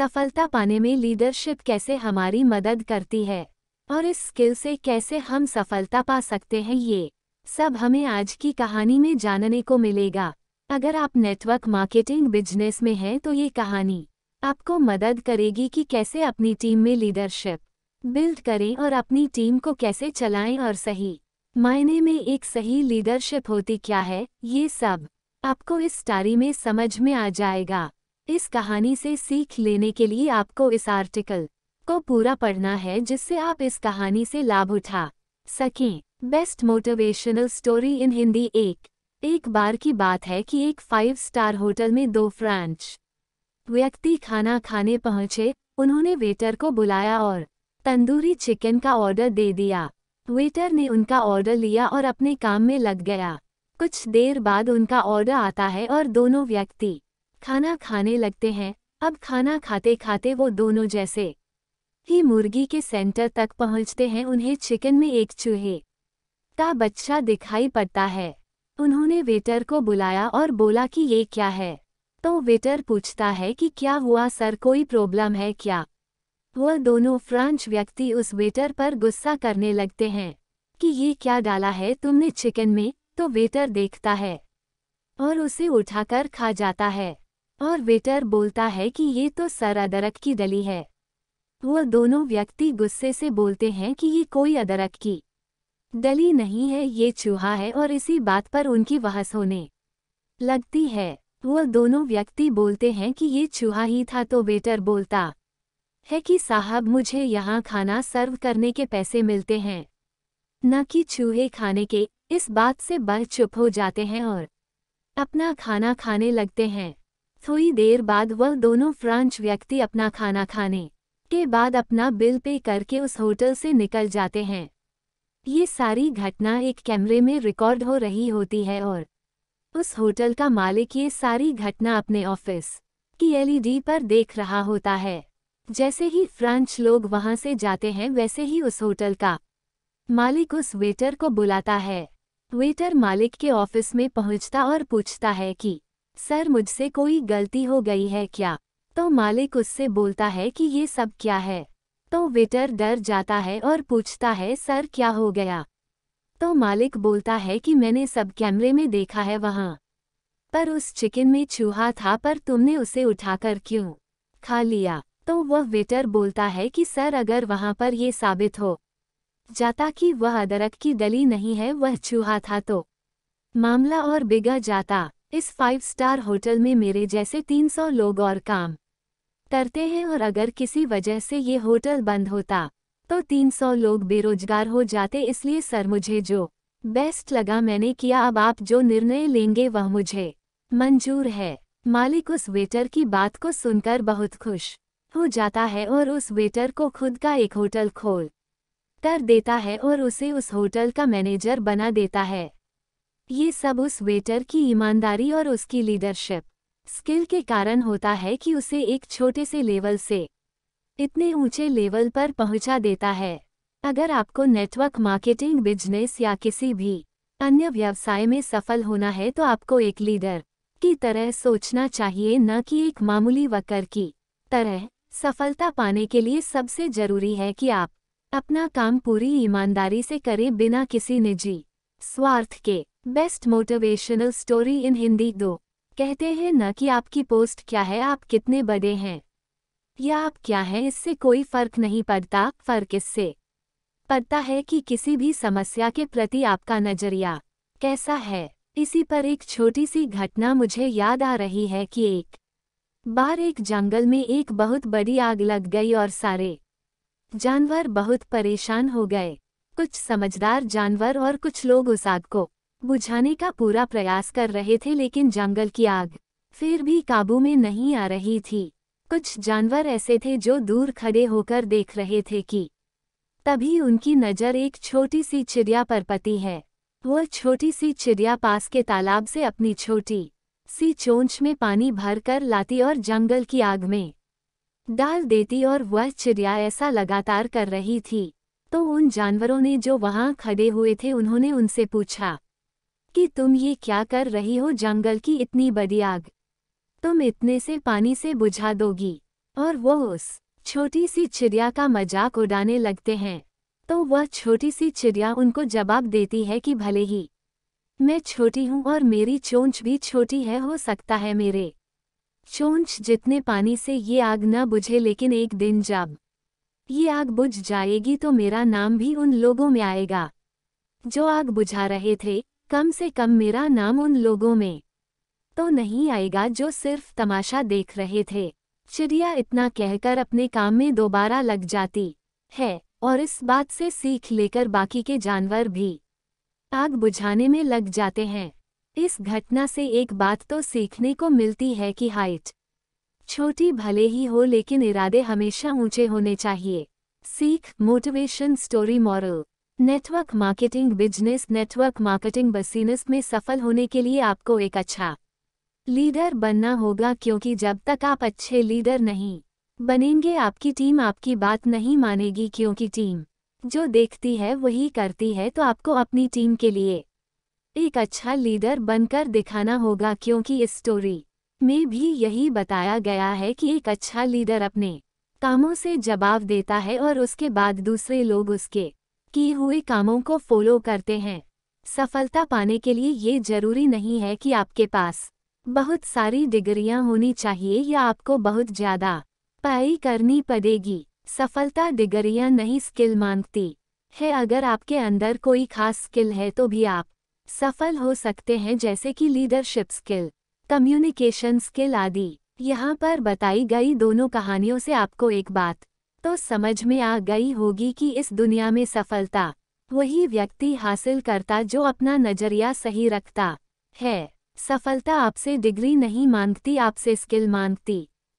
सफलता पाने में लीडरशिप कैसे हमारी मदद करती है और इस स्किल से कैसे हम सफलता पा सकते हैं ये सब हमें आज की कहानी में जानने को मिलेगा अगर आप नेटवर्क मार्केटिंग बिजनेस में हैं तो ये कहानी आपको मदद करेगी कि कैसे अपनी टीम में लीडरशिप बिल्ड करें और अपनी टीम को कैसे चलाएं और सही मायने में एक सही लीडरशिप होती क्या है ये सब आपको इस स्टारी में समझ में आ जाएगा इस कहानी से सीख लेने के लिए आपको इस आर्टिकल को पूरा पढ़ना है जिससे आप इस कहानी से लाभ उठा सकें best motivational story in Hindi एक एक बार की बात है कि एक फाइव स्टार होटल में दो फ्रेंच व्यक्ति खाना खाने पहुंचे उन्होंने वेटर को बुलाया और तंदूरी चिकन का ऑर्डर दे दिया वेटर ने उनका ऑर्डर लिया और अपने काम में लग गया कुछ देर बाद उनका ऑर्डर आता है और दोनों व्यक्ति खाना खाने लगते हैं अब खाना खाते खाते वो दोनों जैसे ही मुर्गी के सेंटर तक पहुंचते हैं उन्हें चिकन में एक चूहे का बच्चा दिखाई पड़ता है उन्होंने वेटर को बुलाया और बोला कि ये क्या है तो वेटर पूछता है कि क्या हुआ सर कोई प्रॉब्लम है क्या वह दोनों फ्रांच व्यक्ति उस वेटर पर गुस्सा करने लगते हैं कि ये क्या डाला है तुमने चिकन में तो वेटर देखता है और उसे उठाकर खा जाता है और वेटर बोलता है कि ये तो सर अदरक की डली है वह दोनों व्यक्ति गुस्से से बोलते हैं कि ये कोई अदरक की डली नहीं है ये चूहा है और इसी बात पर उनकी बहस होने लगती है वह दोनों व्यक्ति बोलते हैं कि ये चूहा ही था तो वेटर बोलता है कि साहब मुझे यहाँ खाना सर्व करने के पैसे मिलते हैं न कि चूहे खाने के इस बात से बह चुप हो जाते हैं और अपना खाना खाने लगते हैं थोड़ी देर बाद वह दोनों फ्रांच व्यक्ति अपना खाना खाने के बाद अपना बिल पे करके उस होटल से निकल जाते हैं ये सारी घटना एक कैमरे में रिकॉर्ड हो रही होती है और उस होटल का मालिक ये सारी घटना अपने ऑफिस की एलईडी e पर देख रहा होता है जैसे ही फ्रांच लोग वहां से जाते हैं वैसे ही उस होटल का मालिक उस वेटर को बुलाता है वेटर मालिक के ऑफिस में पहुंचता और पूछता है कि सर मुझसे कोई गलती हो गई है क्या तो मालिक उससे बोलता है कि ये सब क्या है तो वेटर डर जाता है और पूछता है सर क्या हो गया तो मालिक बोलता है कि मैंने सब कैमरे में देखा है वहाँ पर उस चिकन में चूहा था पर तुमने उसे उठाकर क्यों खा लिया तो वह वेटर बोलता है कि सर अगर वहाँ पर ये साबित हो जाता कि वह अदरक की डली नहीं है वह चूहा था तो मामला और बिगड़ जाता इस फाइव स्टार होटल में मेरे जैसे 300 लोग और काम करते हैं और अगर किसी वजह से ये होटल बंद होता तो 300 लोग बेरोजगार हो जाते इसलिए सर मुझे जो बेस्ट लगा मैंने किया अब आप जो निर्णय लेंगे वह मुझे मंजूर है मालिक उस वेटर की बात को सुनकर बहुत खुश हो जाता है और उस वेटर को खुद का एक होटल खोल कर देता है और उसे उस होटल का मैनेजर बना देता है ये सब उस वेटर की ईमानदारी और उसकी लीडरशिप स्किल के कारण होता है कि उसे एक छोटे से लेवल से इतने ऊंचे लेवल पर पहुंचा देता है अगर आपको नेटवर्क मार्केटिंग बिजनेस या किसी भी अन्य व्यवसाय में सफल होना है तो आपको एक लीडर की तरह सोचना चाहिए न कि एक मामूली वक्कर की तरह सफलता पाने के लिए सबसे जरूरी है कि आप अपना काम पूरी ईमानदारी से करें बिना किसी निजी स्वार्थ के best motivational story in Hindi दो कहते हैं न कि आपकी पोस्ट क्या है आप कितने बड़े हैं या आप क्या हैं इससे कोई फर्क नहीं पड़ता फर्क इससे पड़ता है कि किसी भी समस्या के प्रति आपका नजरिया कैसा है इसी पर एक छोटी सी घटना मुझे याद आ रही है कि एक बार एक जंगल में एक बहुत बड़ी आग लग गई और सारे जानवर बहुत परेशान हो गए कुछ समझदार जानवर और कुछ लोग उस आग को बुझाने का पूरा प्रयास कर रहे थे लेकिन जंगल की आग फिर भी काबू में नहीं आ रही थी कुछ जानवर ऐसे थे जो दूर खड़े होकर देख रहे थे कि तभी उनकी नज़र एक छोटी सी चिड़िया पर पती है वह छोटी सी चिड़िया पास के तालाब से अपनी छोटी सी चोंच में पानी भर कर लाती और जंगल की आग में डाल देती और वह चिड़िया ऐसा लगातार कर रही थी तो उन जानवरों ने जो वहां खड़े हुए थे उन्होंने उनसे पूछा कि तुम ये क्या कर रही हो जंगल की इतनी बड़ी आग तुम इतने से पानी से बुझा दोगी और वो उस छोटी सी चिड़िया का मजाक उड़ाने लगते हैं तो वह छोटी सी चिड़िया उनको जवाब देती है कि भले ही मैं छोटी हूँ और मेरी चोंच भी छोटी है हो सकता है मेरे चोंच जितने पानी से ये आग न बुझे लेकिन एक दिन जब ये आग बुझ जाएगी तो मेरा नाम भी उन लोगों में आएगा जो आग बुझा रहे थे कम से कम मेरा नाम उन लोगों में तो नहीं आएगा जो सिर्फ तमाशा देख रहे थे चिड़िया इतना कहकर अपने काम में दोबारा लग जाती है और इस बात से सीख लेकर बाकी के जानवर भी आग बुझाने में लग जाते हैं इस घटना से एक बात तो सीखने को मिलती है कि हाइट छोटी भले ही हो लेकिन इरादे हमेशा ऊंचे होने चाहिए सीख motivation story moral network marketing business network marketing business में सफल होने के लिए आपको एक अच्छा लीडर बनना होगा क्योंकि जब तक आप अच्छे लीडर नहीं बनेंगे आपकी टीम आपकी बात नहीं मानेगी क्योंकि टीम जो देखती है वही करती है तो आपको अपनी टीम के लिए एक अच्छा लीडर बनकर दिखाना होगा क्योंकि इस स्टोरी में भी यही बताया गया है कि एक अच्छा लीडर अपने कामों से जवाब देता है और उसके बाद दूसरे लोग उसके किए हुए कामों को फॉलो करते हैं सफलता पाने के लिए ये जरूरी नहीं है कि आपके पास बहुत सारी डिग्रियां होनी चाहिए या आपको बहुत ज़्यादा पढ़ाई करनी पड़ेगी सफलता डिग्रियां नहीं स्किल मांगती है अगर आपके अंदर कोई खास स्किल है तो भी आप सफल हो सकते हैं जैसे कि लीडरशिप स्किल कम्युनिकेशन स्किल आदि यहाँ पर बताई गई दोनों कहानियों से आपको एक बात तो समझ में आ गई होगी कि इस दुनिया में सफलता वही व्यक्ति हासिल करता जो अपना नजरिया सही रखता है सफलता आपसे डिग्री नहीं मांगती आपसे स्किल मांगती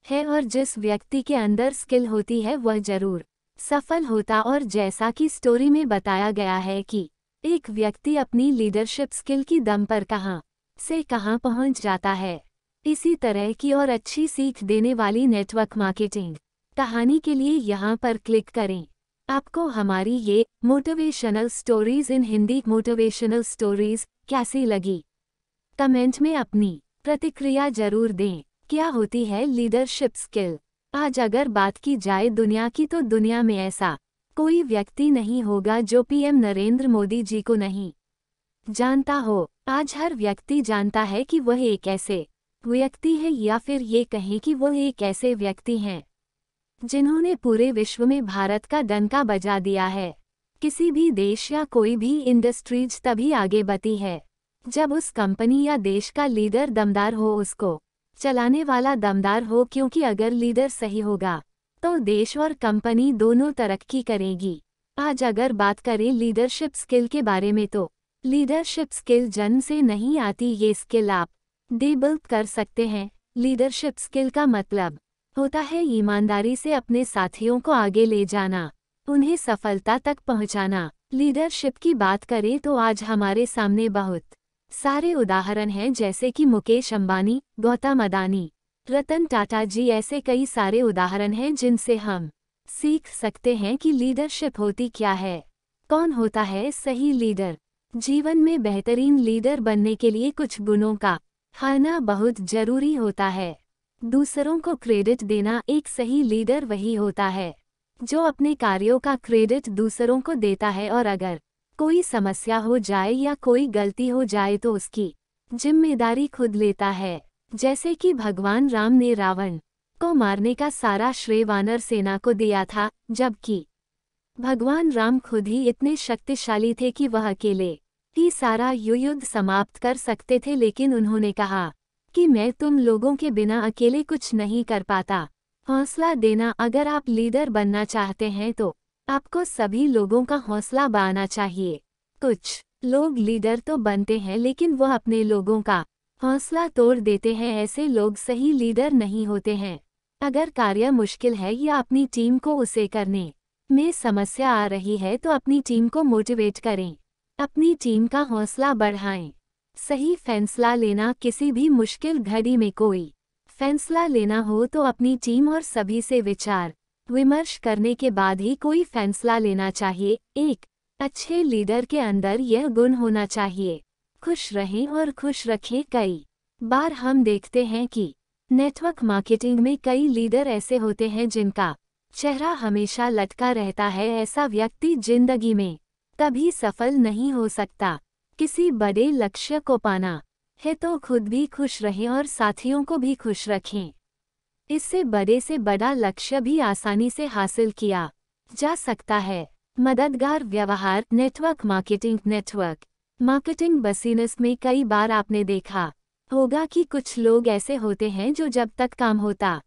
है और जिस व्यक्ति के अंदर स्किल होती है वह जरूर सफल होता और जैसा कि स्टोरी में बताया गया है कि एक व्यक्ति अपनी लीडरशिप स्किल की दम पर कहाँ से कहाँ पहुँच जाता है इसी तरह की और अच्छी सीख देने वाली नेटवर्क मार्केटिंग कहानी के लिए यहाँ पर क्लिक करें आपको हमारी ये motivational stories in Hindi motivational stories कैसी लगी कमेंट में अपनी प्रतिक्रिया जरूर दें क्या होती है लीडरशिप स्किल आज अगर बात की जाए दुनिया की तो दुनिया में ऐसा कोई व्यक्ति नहीं होगा जो पीएम नरेंद्र मोदी जी को नहीं जानता हो आज हर व्यक्ति जानता है कि वह एक ऐसे व्यक्ति है या फिर ये कहें कि वह एक ऐसे व्यक्ति हैं जिन्होंने पूरे विश्व में भारत का दनका बजा दिया है किसी भी देश या कोई भी इंडस्ट्रीज तभी आगे बती है जब उस कंपनी या देश का लीडर दमदार हो उसको चलाने वाला दमदार हो क्योंकि अगर लीडर सही होगा तो देश और कंपनी दोनों तरक्की करेगी आज अगर बात करें लीडरशिप स्किल के बारे में तो लीडरशिप स्किल जन्म से नहीं आती ये स्किल आप डेबल्प कर सकते हैं लीडरशिप स्किल का मतलब होता है ईमानदारी से अपने साथियों को आगे ले जाना उन्हें सफलता तक पहुंचाना लीडरशिप की बात करें तो आज हमारे सामने बहुत सारे उदाहरण हैं जैसे कि मुकेश अंबानी गौतम अदानी रतन टाटा जी ऐसे कई सारे उदाहरण हैं जिनसे हम सीख सकते हैं कि लीडरशिप होती क्या है कौन होता है सही लीडर जीवन में बेहतरीन लीडर बनने के लिए कुछ गुणों का होना बहुत जरूरी होता है दूसरों को क्रेडिट देना एक सही लीडर वही होता है जो अपने कार्यों का क्रेडिट दूसरों को देता है और अगर कोई समस्या हो जाए या कोई गलती हो जाए तो उसकी जिम्मेदारी खुद लेता है जैसे कि भगवान राम ने रावण को मारने का सारा श्रेय वानर सेना को दिया था जबकि भगवान राम खुद ही इतने शक्तिशाली थे कि वह अकेले ही सारा युद्ध समाप्त कर सकते थे लेकिन उन्होंने कहा कि मैं तुम लोगों के बिना अकेले कुछ नहीं कर पाता हौसला देना अगर आप लीडर बनना चाहते हैं तो आपको सभी लोगों का हौसला बढ़ाना चाहिए कुछ लोग लीडर तो बनते हैं लेकिन वह अपने लोगों का हौसला तोड़ देते हैं ऐसे लोग सही लीडर नहीं होते हैं अगर कार्य मुश्किल है या अपनी टीम को उसे करने में समस्या आ रही है तो अपनी टीम को मोटिवेट करें अपनी टीम का हौसला बढ़ाएं सही फैसला लेना किसी भी मुश्किल घड़ी में कोई फैसला लेना हो तो अपनी टीम और सभी से विचार विमर्श करने के बाद ही कोई फैसला लेना चाहिए एक अच्छे लीडर के अंदर यह गुण होना चाहिए खुश रहें और खुश रखें कई बार हम देखते हैं कि नेटवर्क मार्केटिंग में कई लीडर ऐसे होते हैं जिनका चेहरा हमेशा लटका रहता है ऐसा व्यक्ति जिंदगी में तभी सफल नहीं हो सकता किसी बड़े लक्ष्य को पाना है तो खुद भी खुश रहें और साथियों को भी खुश रखें इससे बड़े से बड़ा लक्ष्य भी आसानी से हासिल किया जा सकता है मददगार व्यवहार network marketing network marketing business में कई बार आपने देखा होगा कि कुछ लोग ऐसे होते हैं जो जब तक काम होता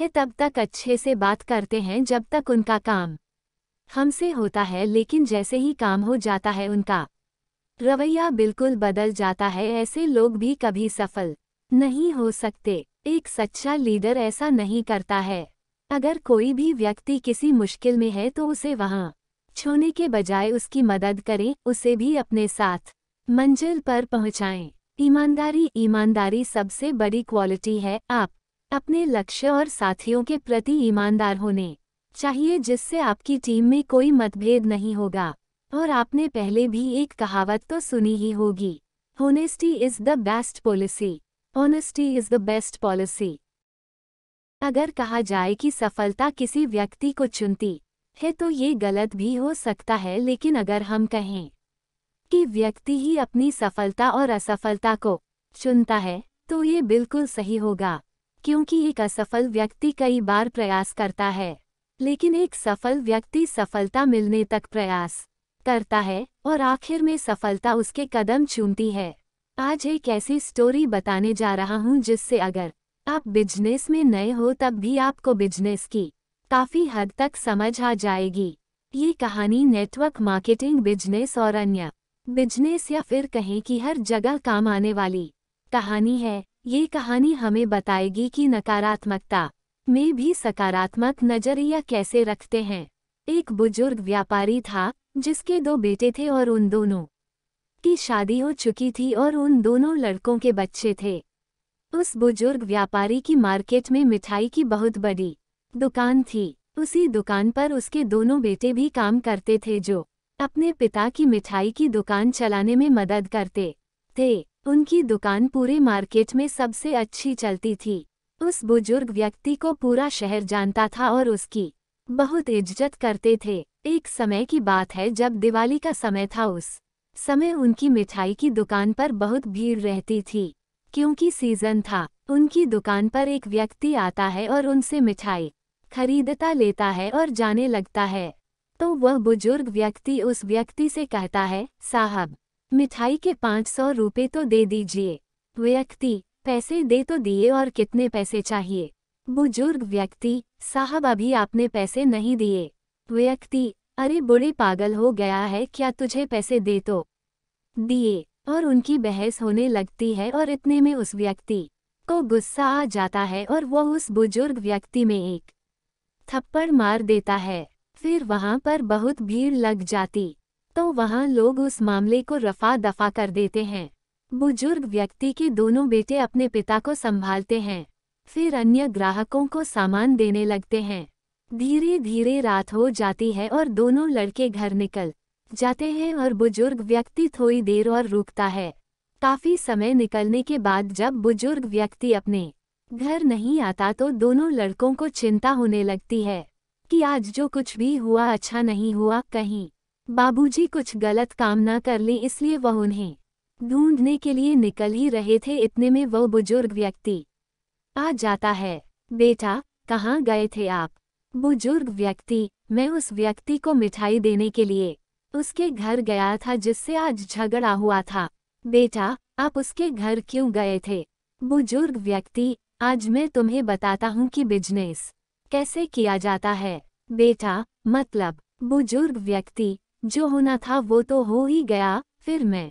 है तब तक अच्छे से बात करते हैं जब तक उनका काम हमसे होता है लेकिन जैसे ही काम हो जाता है उनका रवैया बिल्कुल बदल जाता है ऐसे लोग भी कभी सफल नहीं हो सकते एक सच्चा लीडर ऐसा नहीं करता है अगर कोई भी व्यक्ति किसी मुश्किल में है तो उसे वहाँ छोने के बजाय उसकी मदद करें उसे भी अपने साथ मंजिल पर पहुँचाएं ईमानदारी ईमानदारी सबसे बड़ी क्वालिटी है आप अपने लक्ष्य और साथियों के प्रति ईमानदार होने चाहिए जिससे आपकी टीम में कोई मतभेद नहीं होगा और आपने पहले भी एक कहावत तो सुनी ही होगी honesty is the best policy honesty is the best policy अगर कहा जाए कि सफलता किसी व्यक्ति को चुनती है तो ये गलत भी हो सकता है लेकिन अगर हम कहें कि व्यक्ति ही अपनी सफलता और असफलता को चुनता है तो ये बिल्कुल सही होगा क्योंकि एक असफल व्यक्ति कई बार प्रयास करता है लेकिन एक सफल व्यक्ति सफलता मिलने तक प्रयास करता है और आखिर में सफलता उसके कदम चूमती है आज एक ऐसी स्टोरी बताने जा रहा हूं जिससे अगर आप बिजनेस में नए हो तब भी आपको बिजनेस की काफ़ी हद तक समझ आ जाएगी ये कहानी नेटवर्क मार्केटिंग बिजनेस और अन्य बिजनेस या फिर कहें कि हर जगह काम आने वाली कहानी है ये कहानी हमें बताएगी कि नकारात्मकता में भी सकारात्मक नजरिया कैसे रखते हैं एक बुजुर्ग व्यापारी था जिसके दो बेटे थे और उन दोनों की शादी हो चुकी थी और उन दोनों लड़कों के बच्चे थे उस बुजुर्ग व्यापारी की मार्केट में मिठाई की बहुत बड़ी दुकान थी उसी दुकान पर उसके दोनों बेटे भी काम करते थे जो अपने पिता की मिठाई की दुकान चलाने में मदद करते थे उनकी दुकान पूरे मार्केट में सबसे अच्छी चलती थी उस बुजुर्ग व्यक्ति को पूरा शहर जानता था और उसकी बहुत इज्जत करते थे एक समय की बात है जब दिवाली का समय था उस समय उनकी मिठाई की दुकान पर बहुत भीड़ रहती थी क्योंकि सीजन था उनकी दुकान पर एक व्यक्ति आता है और उनसे मिठाई खरीदता लेता है और जाने लगता है तो वह बुजुर्ग व्यक्ति उस व्यक्ति से कहता है साहब मिठाई के पाँच सौ रुपये तो दे दीजिए व्यक्ति पैसे दे तो दिए और कितने पैसे चाहिए बुजुर्ग व्यक्ति साहब अभी आपने पैसे नहीं दिए व्यक्ति अरे बुढ़े पागल हो गया है क्या तुझे पैसे दे तो दिए और उनकी बहस होने लगती है और इतने में उस व्यक्ति को गुस्सा आ जाता है और वह उस बुजुर्ग व्यक्ति में एक थप्पड़ मार देता है फिर वहाँ पर बहुत भीड़ लग जाती तो वहाँ लोग उस मामले को रफा दफा कर देते हैं बुजुर्ग व्यक्ति के दोनों बेटे अपने पिता को संभालते हैं फिर अन्य ग्राहकों को सामान देने लगते हैं धीरे धीरे रात हो जाती है और दोनों लड़के घर निकल जाते हैं और बुजुर्ग व्यक्ति थोड़ी देर और रुकता है काफ़ी समय निकलने के बाद जब बुजुर्ग व्यक्ति अपने घर नहीं आता तो दोनों लड़कों को चिंता होने लगती है कि आज जो कुछ भी हुआ अच्छा नहीं हुआ कहीं बाबूजी कुछ गलत काम ना कर लें इसलिए वह उन्हें ढूंढने के लिए निकल ही रहे थे इतने में वह बुजुर्ग व्यक्ति आ जाता है बेटा कहाँ गए थे आप बुजुर्ग व्यक्ति मैं उस व्यक्ति को मिठाई देने के लिए उसके घर गया था जिससे आज झगड़ा हुआ था बेटा आप उसके घर क्यों गए थे बुजुर्ग व्यक्ति आज मैं तुम्हें बताता हूँ कि बिजनेस कैसे किया जाता है बेटा मतलब बुजुर्ग व्यक्ति जो होना था वो तो हो ही गया फिर मैं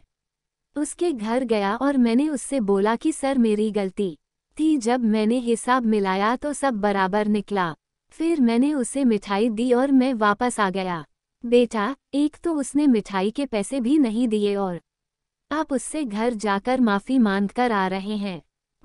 उसके घर गया और मैंने उससे बोला कि सर मेरी गलती थी जब मैंने हिसाब मिलाया तो सब बराबर निकला फिर मैंने उसे मिठाई दी और मैं वापस आ गया बेटा एक तो उसने मिठाई के पैसे भी नहीं दिए और आप उससे घर जाकर माफ़ी कर आ रहे हैं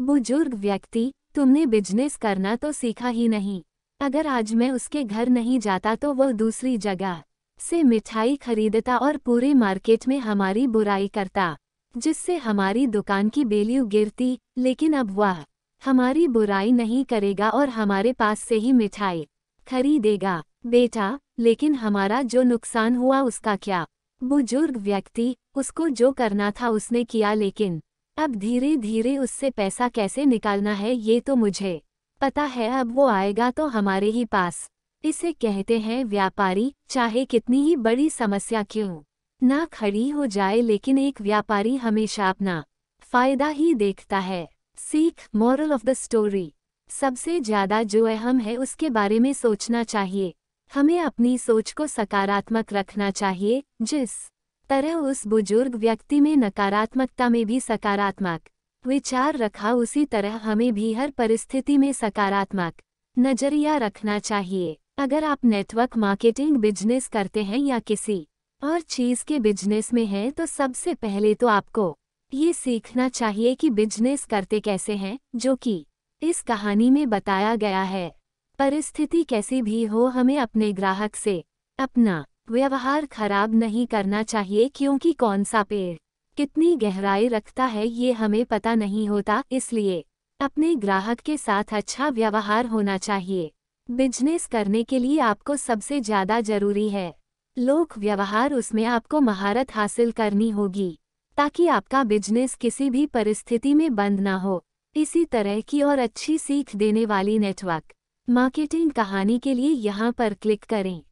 बुजुर्ग व्यक्ति तुमने बिजनेस करना तो सीखा ही नहीं अगर आज मैं उसके घर नहीं जाता तो वह दूसरी जगह से मिठाई खरीदता और पूरे मार्केट में हमारी बुराई करता जिससे हमारी दुकान की बेलियू गिरती लेकिन अब वह हमारी बुराई नहीं करेगा और हमारे पास से ही मिठाई खरीदेगा बेटा लेकिन हमारा जो नुकसान हुआ उसका क्या बुजुर्ग व्यक्ति उसको जो करना था उसने किया लेकिन अब धीरे धीरे उससे पैसा कैसे निकालना है ये तो मुझे पता है अब वो आएगा तो हमारे ही पास इसे कहते हैं व्यापारी चाहे कितनी ही बड़ी समस्या क्यों ना खड़ी हो जाए लेकिन एक व्यापारी हमेशा अपना फायदा ही देखता है सीख मॉरल ऑफ द स्टोरी सबसे ज्यादा जो अहम है उसके बारे में सोचना चाहिए हमें अपनी सोच को सकारात्मक रखना चाहिए जिस तरह उस बुजुर्ग व्यक्ति में नकारात्मकता में भी सकारात्मक विचार रखा उसी तरह हमें भी हर परिस्थिति में सकारात्मक नजरिया रखना चाहिए अगर आप नेटवर्क मार्केटिंग बिजनेस करते हैं या किसी और चीज़ के बिजनेस में हैं तो सबसे पहले तो आपको ये सीखना चाहिए कि बिजनेस करते कैसे हैं जो कि इस कहानी में बताया गया है परिस्थिति कैसी भी हो हमें अपने ग्राहक से अपना व्यवहार खराब नहीं करना चाहिए क्योंकि कौन सा पेड़ कितनी गहराई रखता है ये हमें पता नहीं होता इसलिए अपने ग्राहक के साथ अच्छा व्यवहार होना चाहिए बिजनेस करने के लिए आपको सबसे ज़्यादा जरूरी है लोक व्यवहार उसमें आपको महारत हासिल करनी होगी ताकि आपका बिजनेस किसी भी परिस्थिति में बंद ना हो इसी तरह की और अच्छी सीख देने वाली नेटवर्क मार्केटिंग कहानी के लिए यहाँ पर क्लिक करें